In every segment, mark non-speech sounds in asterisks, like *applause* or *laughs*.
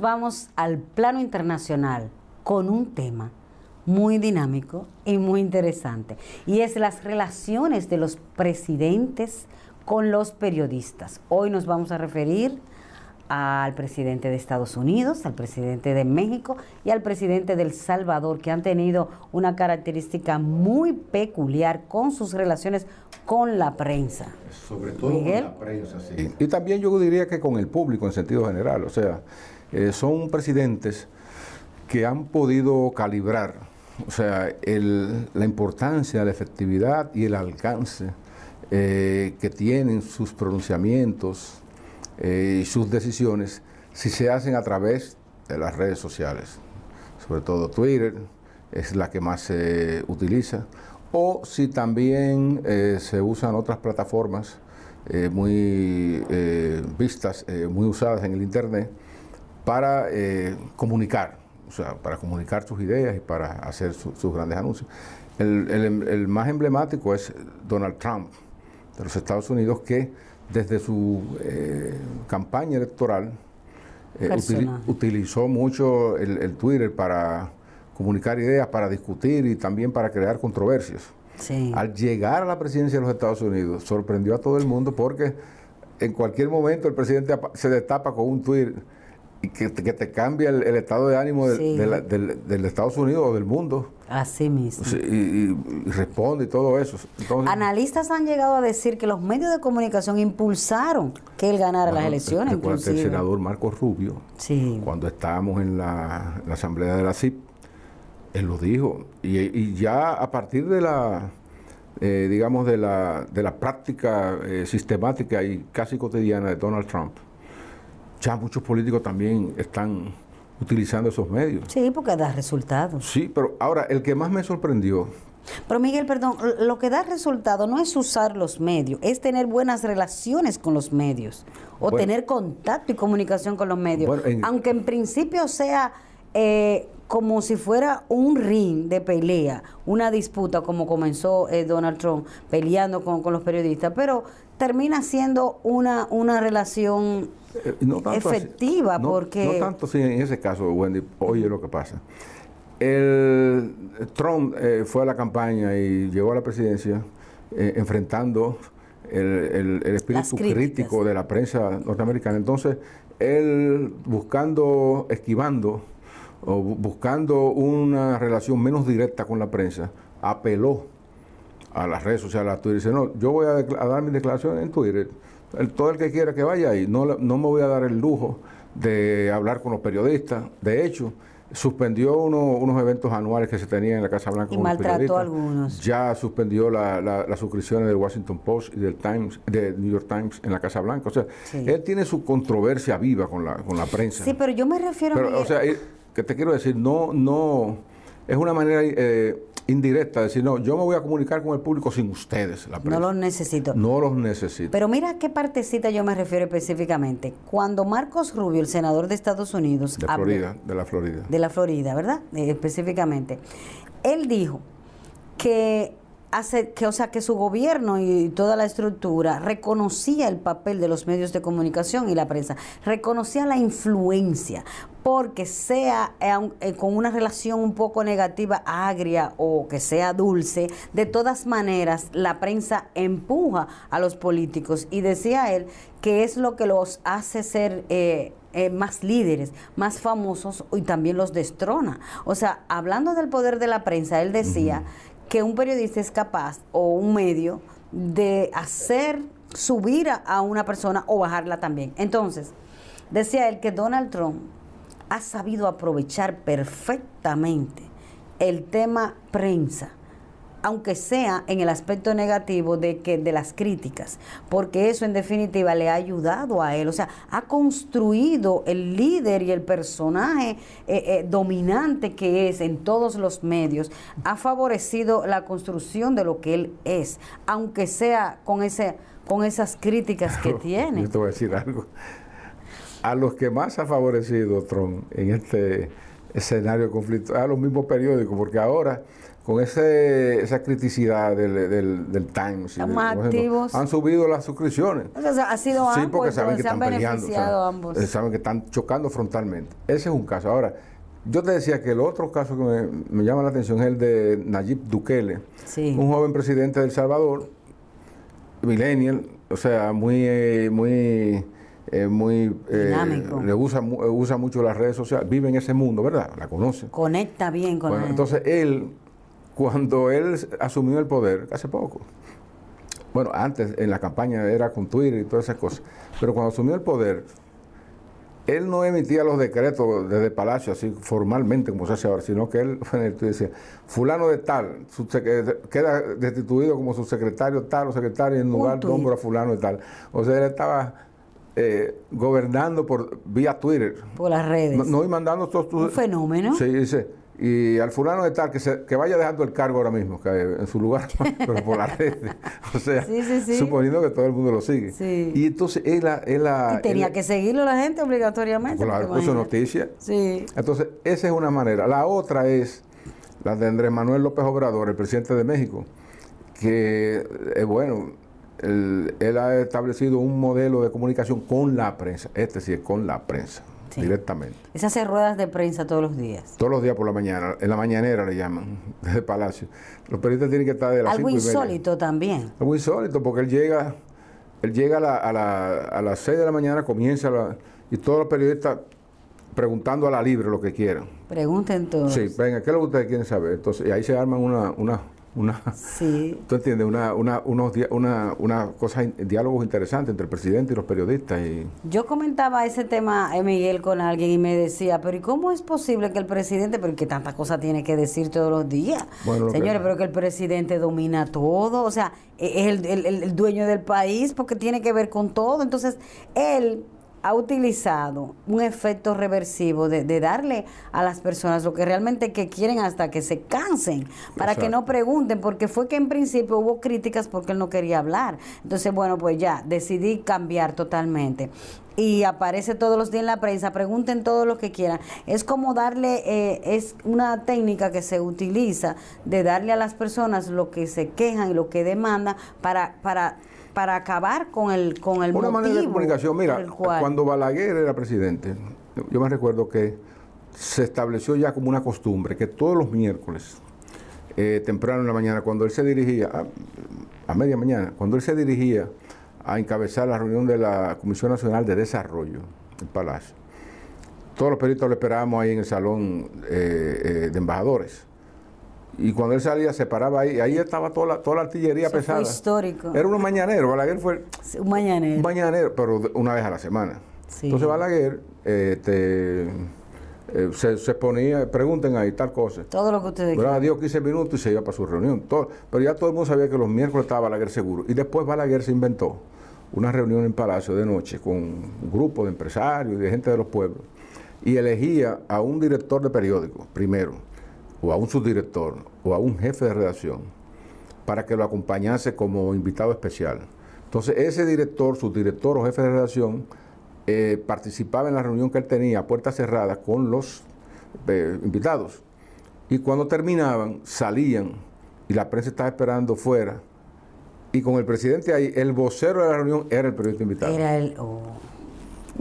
vamos al plano internacional con un tema muy dinámico y muy interesante, y es las relaciones de los presidentes con los periodistas. Hoy nos vamos a referir al presidente de Estados Unidos, al presidente de México y al presidente del Salvador, que han tenido una característica muy peculiar con sus relaciones con la prensa. Sobre todo con la prensa, Y, y, también yo diría que con el público en sentido general, o sea, eh, son presidentes que han podido calibrar, o sea, la importancia, la efectividad y el alcance eh, que tienen sus pronunciamientos eh, y sus decisiones si se hacen a través de las redes sociales, sobre todo Twitter es la que más se utiliza, o si también se usan otras plataformas muy vistas, muy usadas en el Internet, para eh, comunicar, o sea, para comunicar sus ideas y para hacer sus grandes anuncios. El, más emblemático es Donald Trump de los Estados Unidos, que desde su eh, campaña electoral eh, utilizó mucho el, Twitter para comunicar ideas, para discutir y también para crear controversias. Al llegar a la presidencia de los Estados Unidos, sorprendió a todo el mundo porque en cualquier momento el presidente se destapa con un Twitter que, que te cambia el, estado de ánimo del, Estados Unidos o del mundo. Así mismo. Y, responde y todo eso. Analistas han llegado a decir que los medios de comunicación impulsaron que él ganara las elecciones. El, el senador Marco Rubio, sí. cuando estábamos en la, asamblea de la CIP, él lo dijo. Y, ya a partir de la... Eh, digamos, de la, práctica eh, sistemática y casi cotidiana de Donald Trump, ya muchos políticos también están utilizando esos medios. Sí, porque da resultados. Sí, pero ahora, el que más me sorprendió... Pero Miguel, perdón, lo que da resultado no es usar los medios, es tener buenas relaciones con los medios o tener contacto y comunicación con los medios. aunque en principio sea eh, como si fuera un ring de pelea, una disputa como comenzó eh, Donald Trump peleando con, los periodistas, pero termina siendo una, una relación eh, efectiva no, porque... tanto sí, en ese caso, Wendy, oye lo que pasa. El, eh, Trump fue a la campaña y llegó a la presidencia enfrentando el espíritu crítico de la prensa norteamericana. Entonces, él buscando, esquivando o buscando una relación menos directa con la prensa, apeló a las redes sociales, a Twitter, dice, no, yo voy a, dar mi declaración en Twitter, todo el que quiera que vaya ahí, no, no me voy a dar el lujo de hablar con los periodistas, de hecho, suspendió unos eventos anuales que se tenían en la Casa Blanca. Y maltrató algunos. Ya suspendió las suscripciones del Washington Post y del Times, de New York Times en la Casa Blanca. O sea, él tiene su controversia viva con la, con la prensa. Sí, pero yo me refiero a... O sea, que te quiero decir, no, no, es una manera eh, indirecta de decir, no, yo me voy a comunicar con el público sin ustedes. La no los necesito. No los necesito. Pero mira a qué partecita yo me refiero específicamente. Cuando Marcos Rubio, el senador de Estados Unidos... De Florida, de la Florida. De la Florida, ¿verdad? Eh, específicamente. Él dijo que hace que, o sea, que su gobierno y toda la estructura reconocía el papel de los medios de comunicación y la prensa, reconocía la influencia, porque sea eh, eh, con una relación un poco negativa, agria o que sea dulce, de todas maneras la prensa empuja a los políticos y decía él que es lo que los hace ser... Eh, más líderes, más famosos y también los destrona. O sea, hablando del poder de la prensa, él decía que un periodista es capaz o un medio de hacer subir a, una persona o bajarla también. Entonces, decía él que Donald Trump ha sabido aprovechar perfectamente el tema prensa aunque sea en el aspecto negativo de que de las críticas, porque eso en definitiva le ha ayudado a él, o sea, ha construido el líder y el personaje eh, eh, dominante que es en todos los medios, ha favorecido la construcción de lo que él es, aunque sea con ese con esas críticas que *laughs* tiene. Yo te voy a decir algo. A los que más ha favorecido Trump en este escenario de conflicto, a los mismos periódicos, porque ahora con ese, esa criticidad del, del, Times, han subido las suscripciones. ha sido sí, porque saben que están peleando, saben, ambos. saben que están chocando frontalmente. Ese es un caso. Ahora, yo te decía que el otro caso que me, llama la atención es el de Nayib Duquele un joven presidente del Salvador, millennial, o sea, muy, eh, muy es muy eh, dinámico. Le usa, eh, usa mucho las redes sociales, vive en ese mundo, ¿verdad? La conoce. Conecta bien con bueno, Entonces él, cuando él asumió el poder, hace poco, bueno, antes en la campaña era con Twitter y todas esas cosas, pero cuando asumió el poder, él no emitía los decretos desde Palacio, así formalmente como se hace ahora, sino que él *laughs* decía, fulano de tal, eh, queda destituido como su secretario tal o secretario en lugar nombra a fulano de tal. O sea, él estaba eh, gobernando por vía Twitter. Por las redes. No, y mandando todos tus... Un fenómeno. Sí, dice. Y al fulano de tal, que, se, que vaya dejando el cargo ahora mismo, eh, en su lugar, *laughs* por las redes. O sea, suponiendo que todo el mundo lo sigue. Y entonces es la... y tenía que seguirlo la gente obligatoriamente. Claro, puso noticia, Sí. Entonces, esa es una manera. La otra es la de Andrés Manuel López Obrador, el presidente de México, que, es eh, bueno, él, ha establecido un modelo de comunicación con la prensa, este es decir, con la prensa. directamente. Es hace ruedas de prensa todos los días. Todos los días por la mañana, en la mañanera le llaman, desde el Palacio. Los periodistas tienen que estar de las Algo insólito también. Algo insólito, porque él llega, él llega a, las 6 de la mañana, comienza y todos los periodistas preguntando a la libre lo que quieran. Pregunten todos. Sí, venga, ¿qué es lo que ustedes quieren saber? Entonces, ahí se arman una, una, una, sí. ¿tú entiendes? Una, una, unos, una, una cosa, diálogos interesantes entre el presidente y los periodistas. Y... Yo comentaba ese tema, eh, Miguel, con alguien y me decía, pero ¿y cómo es posible que el presidente, pero que tantas cosas tiene que decir todos los días? Señores, pero que el presidente domina todo, o sea, e, es el, el dueño del país porque tiene que ver con todo. Entonces, él ha utilizado un efecto reversivo de, de, darle a las personas lo que realmente que quieren hasta que se cansen, para que no pregunten, porque fue que en principio hubo críticas porque él no quería hablar. Entonces, bueno, pues ya decidí cambiar totalmente. Y aparece todos los días en la prensa, pregunten todo lo que quieran. Es como darle, eh, es una técnica que se utiliza de darle a las personas lo que se quejan y lo que demandan para... para para acabar con el con el Una manera de comunicación, mira, cuando Balaguer era presidente, yo me recuerdo que se estableció ya como una costumbre que todos los miércoles, eh, temprano en la mañana, cuando él se dirigía, a, media mañana, cuando él se dirigía a encabezar la reunión de la Comisión Nacional de Desarrollo, el Palacio, todos los peritos lo esperábamos ahí en el salón eh, eh, de embajadores. Y cuando él salía, se paraba ahí. Ahí estaba toda la, toda la artillería pesada. histórico. Era un mañanero. Balaguer fue. Un mañanero. mañanero, pero una vez a la semana. Entonces Balaguer este, eh, se, ponía, pregunten ahí tal cosa. Todo lo que ustedes ah, Dios 15 minutos y se iba para su reunión. pero ya todo el mundo sabía que los miércoles estaba Balaguer seguro. Y después Balaguer se inventó una reunión en Palacio de noche con un grupo de empresarios y de gente de los pueblos. Y elegía a un director de periódico primero o a un subdirector o a un jefe de redacción para que lo acompañase como invitado especial. Entonces ese director, subdirector o jefe de redacción eh, participaba en la reunión que él tenía a puerta cerrada con los eh, invitados. Y cuando terminaban, salían y la prensa estaba esperando fuera. Y con el presidente ahí, el vocero de la reunión era el periodista invitado. Era el. Oh.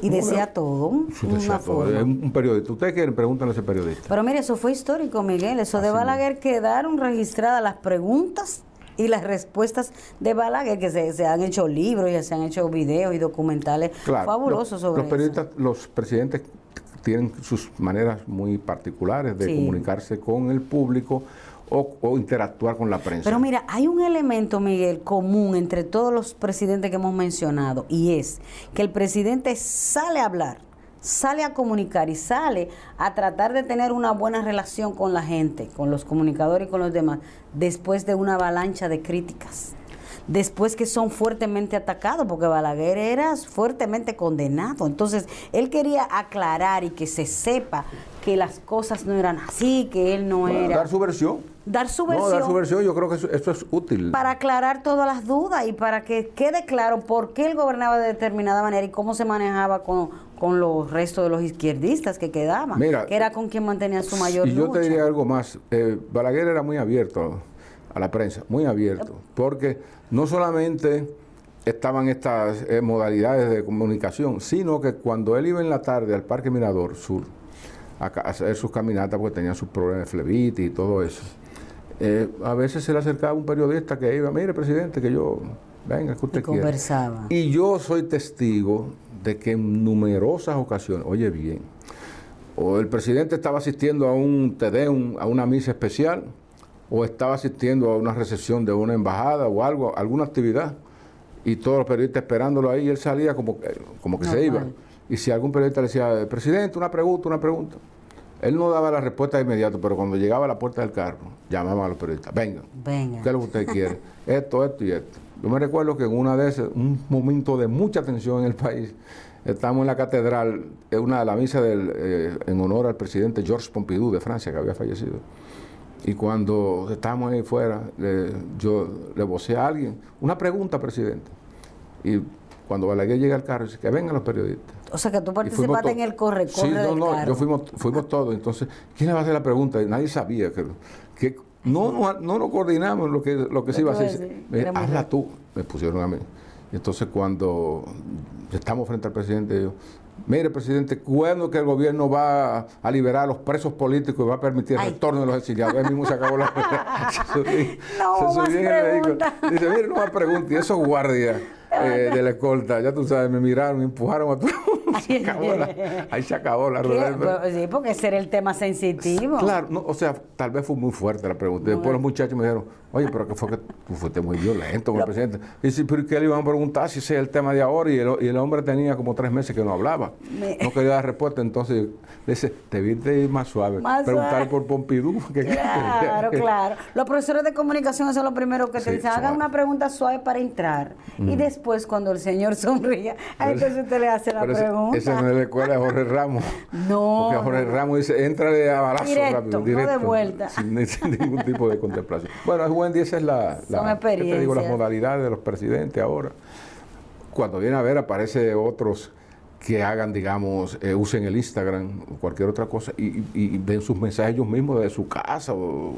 Y decía todo. Un, periodista. Ustedes quieren, preguntan a ese periodista. Pero mire, eso fue histórico, Miguel. Eso de Balaguer quedaron registradas las preguntas y las respuestas de Balaguer, que se, han hecho libros y se han hecho videos y documentales fabulosos sobre los periodistas, Los presidentes tienen sus maneras muy particulares de comunicarse con el público o, interactuar con la prensa. Pero mira, hay un elemento, Miguel, común entre todos los presidentes que hemos mencionado y es que el presidente sale a hablar, sale a comunicar y sale a tratar de tener una buena relación con la gente, con los comunicadores y con los demás, después de una avalancha de críticas después que son fuertemente atacados, porque Balaguer era fuertemente condenado. Entonces, él quería aclarar y que se sepa que las cosas no eran así, que él no era... Dar su versión dar su versión. dar su versión, yo creo que esto es útil. Para aclarar todas las dudas y para que quede claro por qué él gobernaba de determinada manera y cómo se manejaba con, los restos de los izquierdistas que quedaban, que era con quien mantenía su mayor Y yo te diría algo más, eh, Balaguer era muy abierto a la prensa, muy abierto, porque no solamente estaban estas eh, modalidades de comunicación, sino que cuando él iba en la tarde al Parque Mirador Sur a hacer sus caminatas, pues tenía sus problemas de flebitis y todo eso, eh, a veces se le acercaba un periodista que iba, mire, presidente, que yo, venga, que usted y conversaba. Y yo soy testigo de que en numerosas ocasiones, oye bien, o el presidente estaba asistiendo a un tedeum a una misa especial, o estaba asistiendo a una recepción de una embajada o algo, alguna actividad, y todos los periodistas esperándolo ahí, y él salía como, como que se iba. Y si algún periodista le decía, presidente, una pregunta, una pregunta, él no daba la respuesta de inmediato, pero cuando llegaba a la puerta del carro, llamaba a los periodistas, vengan, Venga. ¿qué es lo que usted quiere? *laughs* esto, esto y esto. Yo me recuerdo que en una de un momento de mucha tensión en el país, estamos en la catedral, en una de las misas eh, en honor al presidente Georges Pompidou de Francia, que había fallecido. Y cuando estábamos ahí fuera, yo le vocé a alguien, una pregunta, presidente. Y cuando Balaguer llega al carro, dice, que vengan los periodistas. O sea, que tú participaste en el corre, corre Sí, no, no, yo fuimos, fuimos todos. Entonces, ¿quién le va a hacer la pregunta? Nadie sabía que, que no, no, no lo coordinamos lo que, lo que se iba a hacer. hazla tú, me pusieron a mí. Entonces, cuando estamos frente al presidente, yo, Mire, presidente, ¿cuándo que el gobierno va a liberar a los presos políticos y va a permitir el retorno de los exiliados? Ahí mismo se acabó la *laughs* se subió no, se en el Dice, mire, no más preguntas. Y esos guardias *laughs* eh, de la escolta, ya tú sabes, me miraron, me empujaron a todos. *laughs* *laughs* ahí se acabó la rueda Sí, porque ese era el tema sensitivo. Claro, o sea, tal vez fue muy fuerte la pregunta. Después los muchachos me dijeron, oye, pero que fue que fuiste muy violento con el presidente. Y dice, pero ¿qué le iban a preguntar si ese es el tema de ahora? Y el, hombre tenía como tres meses que no hablaba. No quería dar respuesta. Entonces le dice, te viste más suave. Preguntar por Pompidou. *laughs* claro, claro. Los profesores de comunicación son los primeros que te dicen, hagan una pregunta suave para entrar. Y después, cuando el señor sonría, entonces usted le hace la pregunta. Esa no es la escuela de Jorge Ramos. No. Porque Jorge Ramos dice, entra de abrazo, directo, rápido, de vuelta. Sin, ningún tipo de contemplación. Bueno, es Wendy, esa es la, la digo, las modalidades de los presidentes ahora. Cuando viene a ver, aparece otros que hagan, digamos, eh, usen el Instagram o cualquier otra cosa y, den sus mensajes ellos mismos de su casa o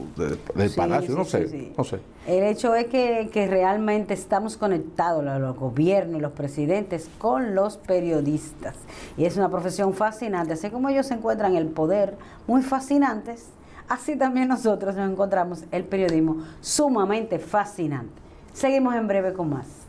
del palacio, no, sé, no sé. El hecho es que, realmente estamos conectados los, gobiernos y los presidentes con los periodistas. Y es una profesión fascinante, así como ellos se encuentran el poder, muy fascinantes, así también nosotros nos encontramos el periodismo sumamente fascinante. Seguimos en breve con más.